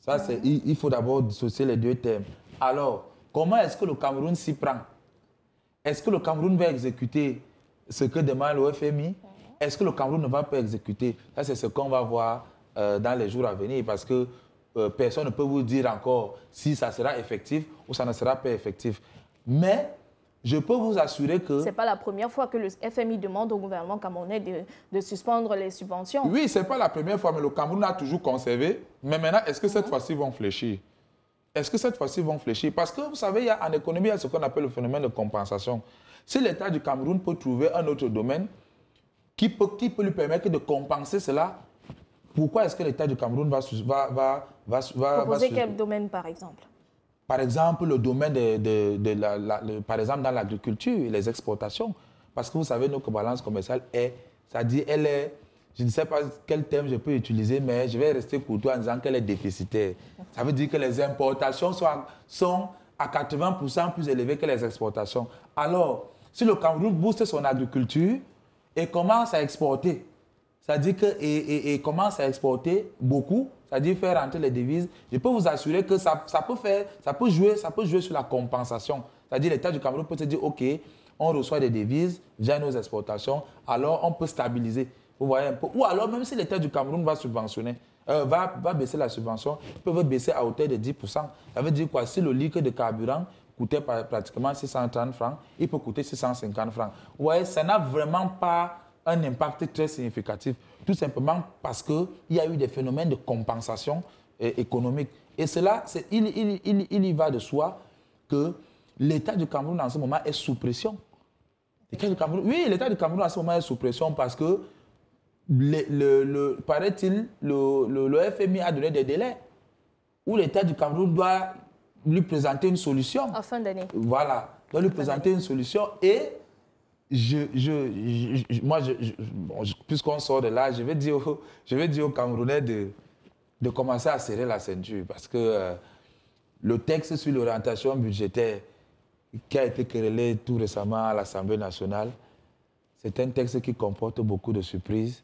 Ça, c'est, il, faut d'abord dissocier les deux thèmes. Alors, Comment est-ce que le Cameroun s'y prend Est-ce que le Cameroun va exécuter ce que demande le FMI Est-ce que le Cameroun ne va pas exécuter Ça, c'est ce qu'on va voir euh, dans les jours à venir parce que euh, personne ne peut vous dire encore si ça sera effectif ou ça ne sera pas effectif. Mais je peux vous assurer que... Ce n'est pas la première fois que le FMI demande au gouvernement camerounais de, suspendre les subventions. Oui, ce n'est pas la première fois, mais le Cameroun a toujours conservé. Mais maintenant, est-ce que cette hein? fois-ci, ils vont fléchir est-ce que cette fois-ci vont fléchir Parce que vous savez, il y a, en économie, il y a ce qu'on appelle le phénomène de compensation. Si l'État du Cameroun peut trouver un autre domaine qui peut, qui peut lui permettre de compenser cela, pourquoi est-ce que l'État du Cameroun va... va, va, va, Proposer quel domaine, par exemple Par exemple, le domaine de, la, par exemple, dans l'agriculture, les exportations. Parce que vous savez, notre balance commerciale est, c'est-à-dire, elle est je ne sais pas quel terme je peux utiliser, mais je vais rester courtois en disant qu'elle est déficitaire. Ça veut dire que les importations sont à, sont à 80% plus élevées que les exportations. Alors, si le Cameroun booste son agriculture et commence à exporter, c'est-à-dire que, et, commence à exporter beaucoup, ça à dire faire rentrer les devises, je peux vous assurer que ça, peut, faire, ça, peut, jouer, ça peut jouer sur la compensation. C'est-à-dire l'État du Cameroun peut se dire, OK, on reçoit des devises via nos exportations, alors on peut stabiliser. Ou alors, même si l'État du Cameroun va subventionner, euh, va, va, baisser la subvention, ils peuvent baisser à hauteur de 10%. Ça veut dire quoi Si le litre de carburant coûtait pratiquement 630 francs, il peut coûter 650 francs. Vous voyez, ça n'a vraiment pas un impact très significatif, tout simplement parce qu'il y a eu des phénomènes de compensation euh, économique. Et cela, il, il, il, il, y va de soi que l'État du Cameroun en ce moment est sous pression. Du Cameroun, oui, l'État du Cameroun en ce moment est sous pression parce que le, paraît-il, le, FMI a donné des délais où l'État du Cameroun doit lui présenter une solution. En fin d'année. Voilà, doit lui présenter une solution. Et je, je, moi, puisqu'on sort de là, je vais dire, aux, je vais dire aux Camerounais de, de commencer à serrer la ceinture parce que euh, le texte sur l'orientation budgétaire qui a été querellé tout récemment à l'Assemblée nationale, c'est un texte qui comporte beaucoup de surprises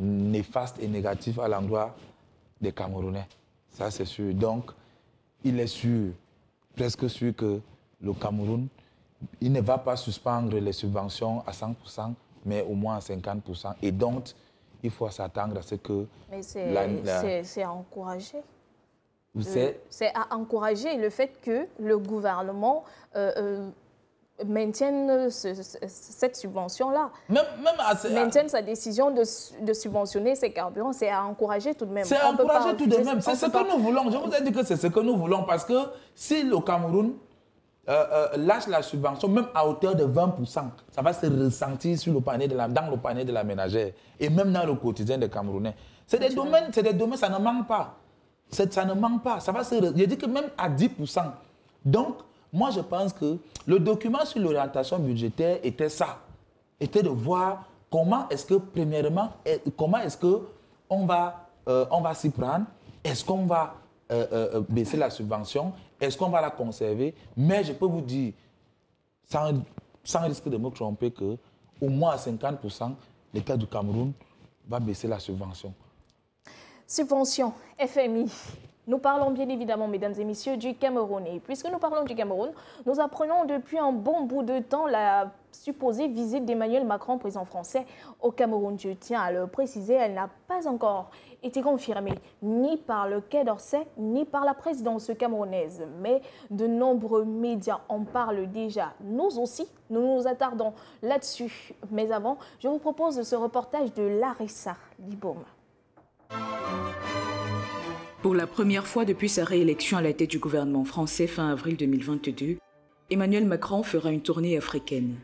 néfaste et négatif à l'endroit des Camerounais. Ça, c'est sûr. Donc, il est sûr, presque sûr que le Cameroun, il ne va pas suspendre les subventions à 100%, mais au moins à 50%. Et donc, il faut s'attendre à ce que... Mais c'est la... encouragé. Euh, c'est à encourager le fait que le gouvernement... Euh, euh, maintiennent cette subvention-là. maintiennent sa décision de, de subventionner ces carburants, c'est à encourager tout de même. C'est à encourager tout de même. C'est ce que nous voulons. Je vous ai dit que c'est ce que nous voulons parce que si le Cameroun euh, euh, lâche la subvention, même à hauteur de 20%, ça va se ressentir sur le panier de la, dans le panier de la ménagère et même dans le quotidien des Camerounais. C'est des domaines, c'est des domaines, ça ne manque pas. Ça ne manque pas. Ça va se... Je dis que même à 10%. Donc, moi, je pense que le document sur l'orientation budgétaire était ça. Était de voir comment est-ce que, premièrement, eh, comment est-ce qu'on va, euh, on va s'y prendre, est-ce qu'on va euh, euh, baisser la subvention, est-ce qu'on va la conserver. Mais je peux vous dire, sans, risque de me tromper, que au moins à 50%, l'État du Cameroun va baisser la subvention. Subvention, FMI. Nous parlons bien évidemment, mesdames et messieurs, du Cameroun. Et puisque nous parlons du Cameroun, nous apprenons depuis un bon bout de temps la supposée visite d'Emmanuel Macron, président français, au Cameroun. Je tiens à le préciser, elle n'a pas encore été confirmée ni par le Quai d'Orsay, ni par la présidence camerounaise. Mais de nombreux médias en parlent déjà. Nous aussi, nous nous attardons là-dessus. Mais avant, je vous propose ce reportage de Larissa Liboum. Pour la première fois depuis sa réélection à la tête du gouvernement français fin avril 2022, Emmanuel Macron fera une tournée africaine.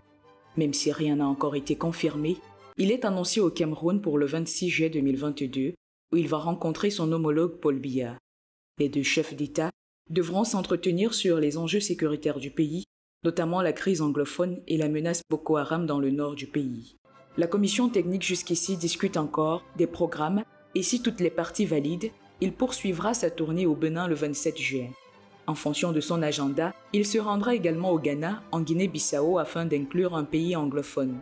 Même si rien n'a encore été confirmé, il est annoncé au Cameroun pour le 26 juillet 2022, où il va rencontrer son homologue Paul Biya. Les deux chefs d'État devront s'entretenir sur les enjeux sécuritaires du pays, notamment la crise anglophone et la menace Boko Haram dans le nord du pays. La commission technique jusqu'ici discute encore des programmes et si toutes les parties valident, il poursuivra sa tournée au Bénin le 27 juin. En fonction de son agenda, il se rendra également au Ghana, en Guinée-Bissau, afin d'inclure un pays anglophone.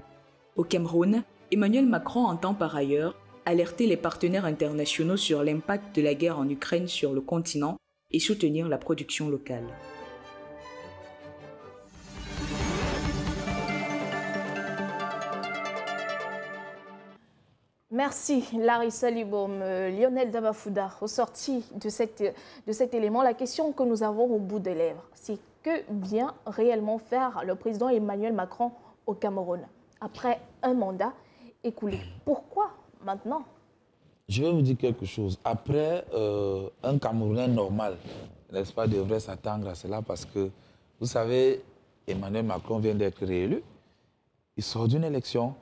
Au Cameroun, Emmanuel Macron entend par ailleurs alerter les partenaires internationaux sur l'impact de la guerre en Ukraine sur le continent et soutenir la production locale. Merci Larissa Salibom, euh, Lionel Dabafouda, au sorti de, de cet élément, la question que nous avons au bout des lèvres, c'est que vient réellement faire le président Emmanuel Macron au Cameroun après un mandat écoulé Pourquoi maintenant Je vais vous dire quelque chose. Après, euh, un Camerounais normal, n'est-ce pas, devrait s'attendre à cela parce que, vous savez, Emmanuel Macron vient d'être réélu. Il sort d'une élection,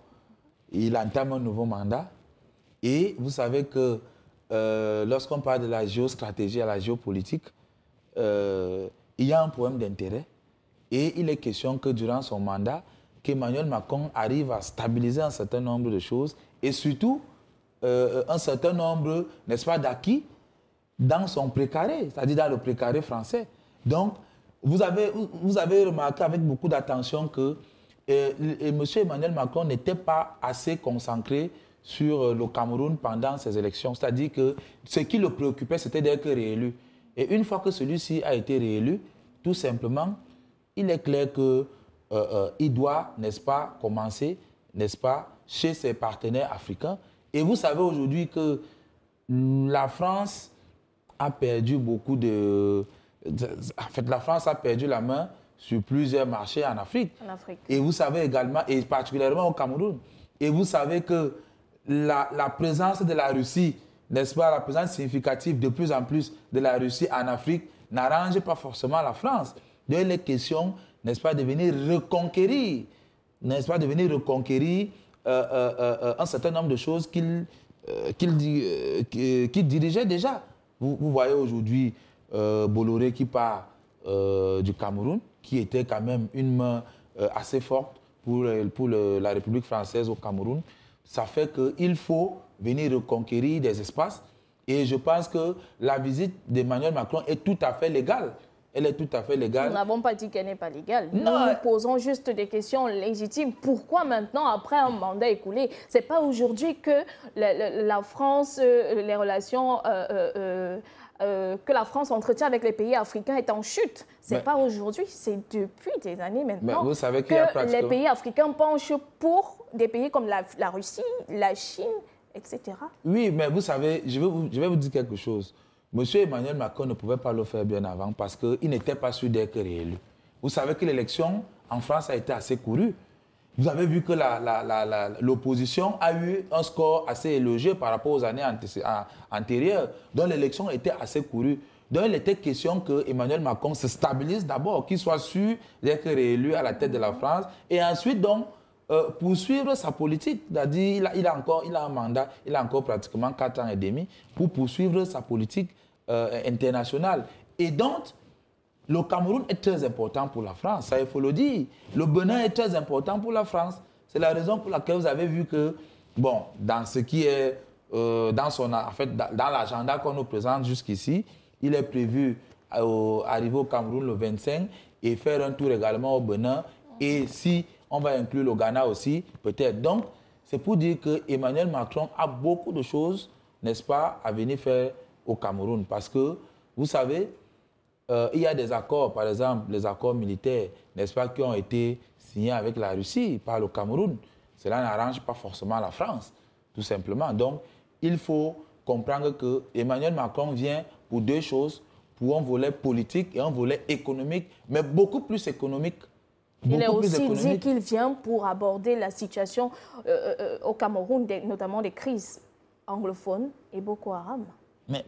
il entame un nouveau mandat et vous savez que euh, lorsqu'on parle de la géostratégie à la géopolitique, euh, il y a un problème d'intérêt. Et il est question que durant son mandat, qu'Emmanuel Macron arrive à stabiliser un certain nombre de choses et surtout euh, un certain nombre, n'est-ce pas, d'acquis dans son précaré, c'est-à-dire dans le précaré français. Donc, vous avez, vous avez remarqué avec beaucoup d'attention que M. Emmanuel Macron n'était pas assez concentré sur euh, le Cameroun pendant ces élections. C'est-à-dire que ce qui le préoccupait, c'était d'être réélu. Et une fois que celui-ci a été réélu, tout simplement, il est clair qu'il euh, euh doit, n'est-ce pas, commencer, n'est-ce pas, chez ses partenaires africains. Et vous savez aujourd'hui que mm, la France a perdu beaucoup de... En fait, la France a perdu la main sur plusieurs marchés en Afrique. En Afrique. Et vous savez également, et particulièrement au Cameroun, et vous savez que la, présence de la Russie, n'est-ce pas, la présence significative de plus en plus de la Russie en Afrique n'arrange pas forcément la France. De les questions, n'est-ce pas, de venir reconquérir, n'est-ce pas, de venir reconquérir euh, euh, euh, un certain nombre de choses qu'il qu dirigeait déjà. Vous, voyez aujourd'hui Bolloré qui part du Cameroun, qui était quand même une main assez forte pour, pour la République française au Cameroun. Ça fait qu'il faut venir reconquérir des espaces. Et je pense que la visite d'Emmanuel Macron est tout à fait légale. Elle est tout à fait légale. Nous n'avons pas dit qu'elle n'est pas légale. Nous, posons juste des questions légitimes. Pourquoi maintenant, après un mandat écoulé Ce n'est pas aujourd'hui que la, France, euh, les relations euh, euh, euh, que la France entretient avec les pays africains est en chute. Ce n'est pas aujourd'hui, c'est depuis des années maintenant vous savez que les pays africains penchent pour des pays comme la, Russie, la Chine, etc. Oui, mais vous savez, je vais vous, je vais vous dire quelque chose. Monsieur Emmanuel Macron ne pouvait pas le faire bien avant parce qu'il n'était pas sûr d'être réélu. Vous savez que l'élection en France a été assez courue. Vous avez vu que l'opposition la, a eu un score assez élogé par rapport aux années antérieures, dont l'élection était assez courue. Donc, il était question que Emmanuel Macron se stabilise d'abord, qu'il soit sûr d'être réélu à la tête de la France, et ensuite, donc, euh, poursuivre sa politique. C'est-à-dire, il a, encore, il a un mandat, il a encore pratiquement 4 ans et demi pour poursuivre sa politique euh, internationale. Et donc, le Cameroun est très important pour la France, ça il faut le dire. Le Benin est très important pour la France. C'est la raison pour laquelle vous avez vu que, bon, dans ce qui est, euh, dans, son, en fait, dans, l'agenda qu'on nous présente jusqu'ici, il est prévu d'arriver euh, arriver au Cameroun le 25 et faire un tour également au Benin. Et si on va inclure le Ghana aussi, peut-être. Donc, c'est pour dire que Emmanuel Macron a beaucoup de choses, n'est-ce pas, à venir faire au Cameroun. Parce que, vous savez, euh, il y a des accords, par exemple, les accords militaires, n'est-ce pas, qui ont été signés avec la Russie, par le Cameroun. Cela n'arrange pas forcément la France, tout simplement. Donc, il faut comprendre que Emmanuel Macron vient pour deux choses, pour un volet politique et un volet économique, mais beaucoup plus économique il a aussi dit qu'il vient pour aborder la situation euh, euh, au Cameroun, notamment des crises anglophones et beaucoup arabes. Mais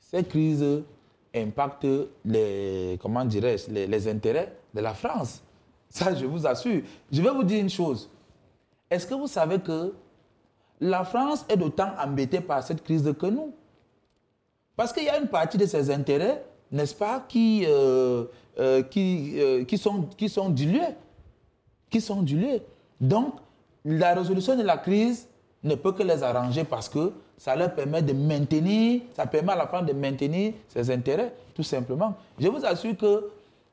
ces crises impacte les, comment dirais les, intérêts de la France. Ça, je vous assure. Je vais vous dire une chose. Est-ce que vous savez que la France est d'autant embêtée par cette crise que nous Parce qu'il y a une partie de ses intérêts, n'est-ce pas, qui, euh, euh, qui, euh, qui, sont, qui sont dilués. Qui sont dilués. Donc, la résolution de la crise ne peut que les arranger parce que ça leur permet de maintenir, ça permet à la France de maintenir ses intérêts, tout simplement. Je vous assure que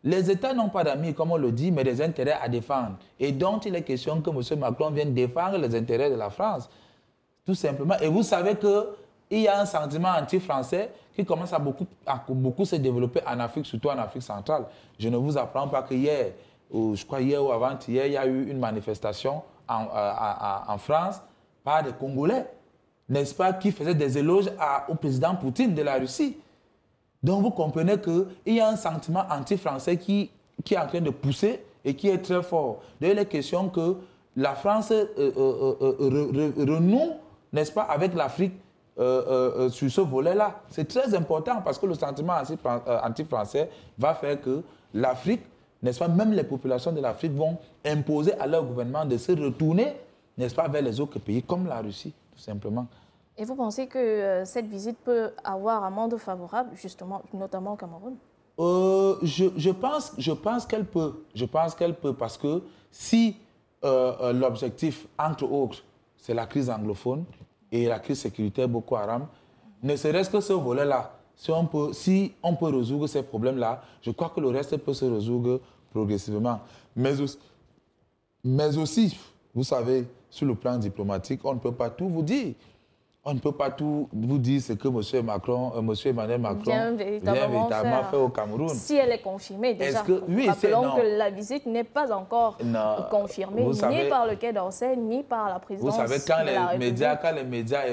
les États n'ont pas d'amis, comme on le dit, mais des intérêts à défendre. Et donc, il est question que M. Macron vienne défendre les intérêts de la France, tout simplement. Et vous savez qu'il y a un sentiment anti-français qui commence à beaucoup, à beaucoup se développer en Afrique, surtout en Afrique centrale. Je ne vous apprends pas qu'hier, ou je crois hier ou avant-hier, il y a eu une manifestation en, euh, en France par des Congolais, n'est-ce pas, qui faisaient des éloges à, au président Poutine de la Russie. Donc vous comprenez qu'il y a un sentiment anti-français qui, qui est en train de pousser et qui est très fort. D'ailleurs, les questions question que la France euh, euh, euh, renoue, n'est-ce pas, avec l'Afrique sur ce volet-là. C'est très important parce que le sentiment anti-français va faire que l'Afrique, n'est-ce pas, même les populations de l'Afrique vont imposer à leur gouvernement de se retourner n'est-ce pas, vers les autres pays, comme la Russie, tout simplement. Et vous pensez que euh, cette visite peut avoir un monde favorable, justement, notamment au Cameroun euh, je, je, pense, je pense qu'elle peut. Je pense qu'elle peut parce que si euh, l'objectif, entre autres, c'est la crise anglophone et la crise sécuritaire Boko Haram, ne serait-ce que ce volet-là, si on peut, si on peut résoudre ces problèmes-là, je crois que le reste peut se résoudre progressivement. Mais mais aussi vous savez, sur le plan diplomatique, on ne peut pas tout vous dire. On ne peut pas tout vous dire ce que M. Macron, euh, Emmanuel Macron vient véritablement, faire. au Cameroun. Si elle est confirmée, déjà. Est que, Rappelons que la visite n'est pas encore confirmée, ni par le Quai d'Orsay, ni par la présidence. Vous savez, quand, de les, la médias, quand, les, médias,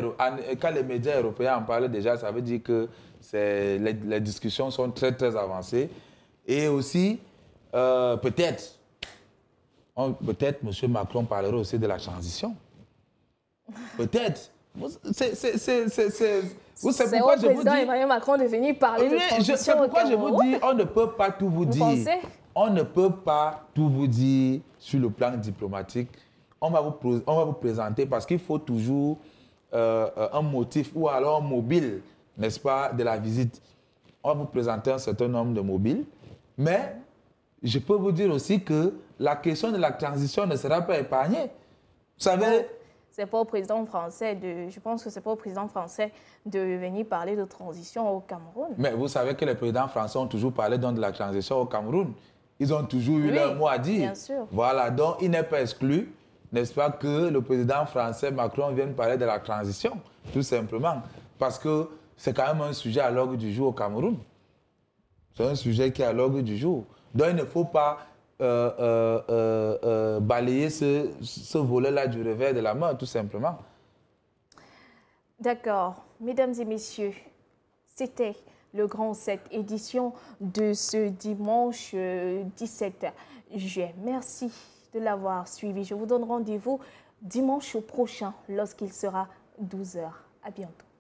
quand les médias européens en parlent déjà, ça veut dire que les, les, discussions sont très, très avancées. Et aussi, euh, peut-être, Peut-être M. Macron parlera aussi de la transition. Peut-être. C'est pourquoi je vous dis. Emmanuel Macron de venir parler de transition. C'est pourquoi je vous dis, on ne peut pas tout vous, dire. On ne peut pas tout vous dire sur le plan diplomatique. On va vous, on va vous présenter parce qu'il faut toujours euh, euh, un motif ou alors un mobile, n'est-ce pas, de la visite. On va vous présenter un certain nombre de mobiles. Mais je peux vous dire aussi que la question de la transition ne sera pas épargnée. Vous savez... C'est pas au président français de... Je pense que c'est pas au président français de venir parler de transition au Cameroun. Mais vous savez que les présidents français ont toujours parlé de la transition au Cameroun. Ils ont toujours eu leur mot à dire. Bien sûr. Voilà, donc il n'est pas exclu, n'est-ce pas, que le président français Macron vienne parler de la transition, tout simplement. Parce que c'est quand même un sujet à l'ordre du jour au Cameroun. C'est un sujet qui est à l'ordre du jour. Donc il ne faut pas euh, euh, euh, balayer ce, ce volet-là du revers de la main, tout simplement. D'accord. Mesdames et messieurs, c'était le grand 7 édition de ce dimanche 17 juillet. Merci de l'avoir suivi. Je vous donne rendez-vous dimanche prochain lorsqu'il sera 12h. À bientôt.